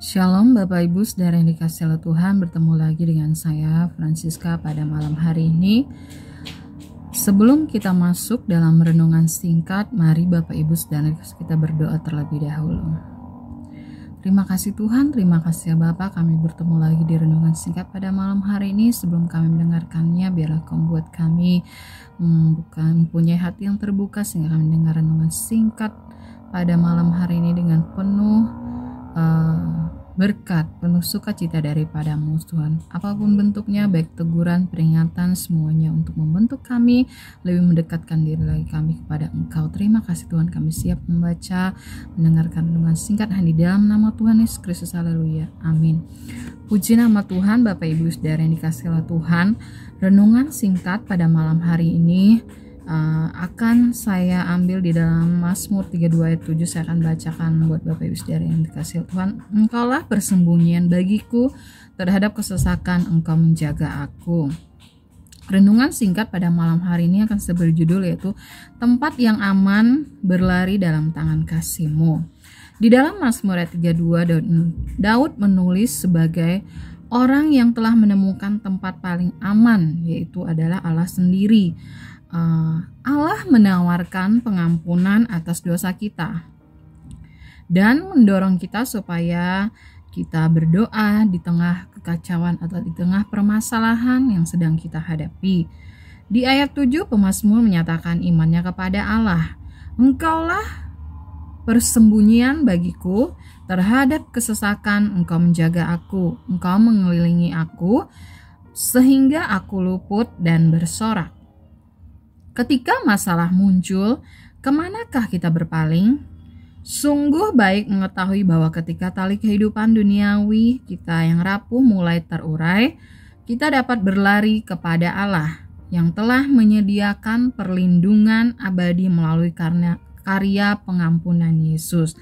Shalom Bapak Ibu Saudara yang dikasih oleh Tuhan Bertemu lagi dengan saya Francisca pada malam hari ini Sebelum kita masuk dalam renungan singkat Mari Bapak Ibu Saudara kita berdoa terlebih dahulu Terima kasih Tuhan, terima kasih ya Bapak kami bertemu lagi di renungan singkat pada malam hari ini sebelum kami mendengarkannya biarlah kau membuat kami hmm, bukan punya hati yang terbuka sehingga kami mendengar renungan singkat pada malam hari ini dengan penuh uh, berkat penuh sukacita daripadamu Tuhan. Apapun bentuknya, baik teguran, peringatan, semuanya untuk membentuk kami, lebih mendekatkan diri lagi kami kepada Engkau. Terima kasih Tuhan, kami siap membaca, mendengarkan renungan singkat hanya di dalam nama Tuhan Yesus Kristus. Haleluya. Amin. Puji nama Tuhan, Bapak Ibu Saudara yang dikasih oleh Tuhan. Renungan singkat pada malam hari ini uh, akan saya ambil di dalam Mazmur 32 ayat 7 saya akan bacakan buat Bapak Ibu Saudara yang dikasih Tuhan engkaulah persembunyian bagiku terhadap kesesakan engkau menjaga aku Renungan singkat pada malam hari ini akan berjudul yaitu Tempat yang aman berlari dalam tangan kasihmu. Di dalam Mazmur 32 Daud, Daud menulis sebagai orang yang telah menemukan tempat paling aman yaitu adalah Allah sendiri. Eh, Allah menawarkan pengampunan atas dosa kita dan mendorong kita supaya kita berdoa di tengah kekacauan atau di tengah permasalahan yang sedang kita hadapi. Di ayat 7 pemazmur menyatakan imannya kepada Allah. Engkaulah persembunyian bagiku terhadap kesesakan engkau menjaga aku, engkau mengelilingi aku sehingga aku luput dan bersorak. Ketika masalah muncul, kemanakah kita berpaling? Sungguh baik mengetahui bahwa ketika tali kehidupan duniawi kita yang rapuh mulai terurai, kita dapat berlari kepada Allah yang telah menyediakan perlindungan abadi melalui karya, karya pengampunan Yesus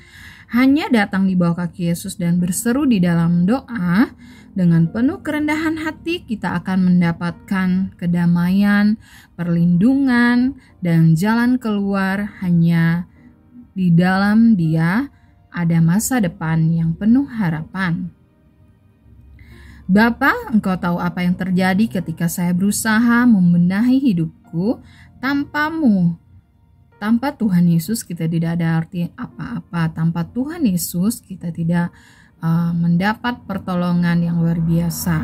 hanya datang di bawah kaki Yesus dan berseru di dalam doa, dengan penuh kerendahan hati kita akan mendapatkan kedamaian, perlindungan, dan jalan keluar hanya di dalam Dia ada masa depan yang penuh harapan. Bapa, engkau tahu apa yang terjadi ketika saya berusaha membenahi hidupku tanpamu tanpa Tuhan Yesus kita tidak ada arti apa-apa. Tanpa Tuhan Yesus kita tidak uh, mendapat pertolongan yang luar biasa.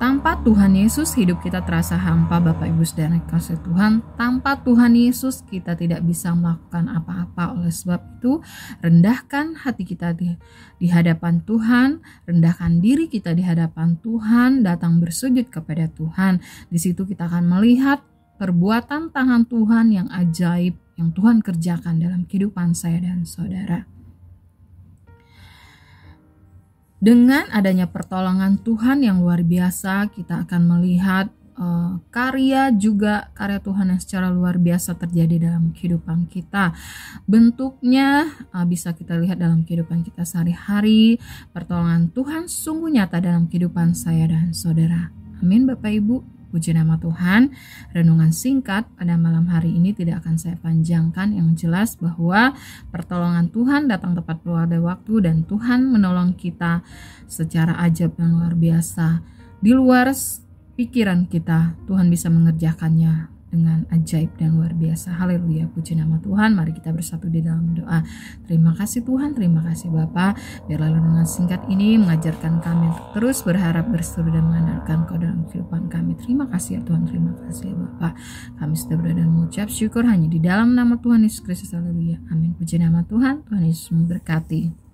Tanpa Tuhan Yesus hidup kita terasa hampa Bapak Ibu Saudara kasih Tuhan. Tanpa Tuhan Yesus kita tidak bisa melakukan apa-apa. Oleh sebab itu, rendahkan hati kita di, di hadapan Tuhan, rendahkan diri kita di hadapan Tuhan, datang bersujud kepada Tuhan. Di situ kita akan melihat perbuatan tangan Tuhan yang ajaib yang Tuhan kerjakan dalam kehidupan saya dan saudara. Dengan adanya pertolongan Tuhan yang luar biasa, kita akan melihat uh, karya juga karya Tuhan yang secara luar biasa terjadi dalam kehidupan kita. Bentuknya uh, bisa kita lihat dalam kehidupan kita sehari-hari. Pertolongan Tuhan sungguh nyata dalam kehidupan saya dan saudara. Amin, Bapak Ibu. Puji nama Tuhan, renungan singkat pada malam hari ini tidak akan saya panjangkan yang jelas bahwa pertolongan Tuhan datang tepat pada waktu dan Tuhan menolong kita secara ajaib dan luar biasa. Di luar pikiran kita, Tuhan bisa mengerjakannya dengan ajaib dan luar biasa. Haleluya, puji nama Tuhan. Mari kita bersatu di dalam doa. Terima kasih Tuhan, terima kasih Bapa. Biarlah renungan singkat ini mengajarkan kami terus berharap, berseru dan mengandalkan Kau dalam kehidupan kami. Terima kasih ya Tuhan, terima kasih ya Bapa. Kami sudah berada dan mengucap syukur hanya di dalam nama Tuhan Yesus Kristus. Haleluya. Amin. Puji nama Tuhan. Tuhan Yesus memberkati.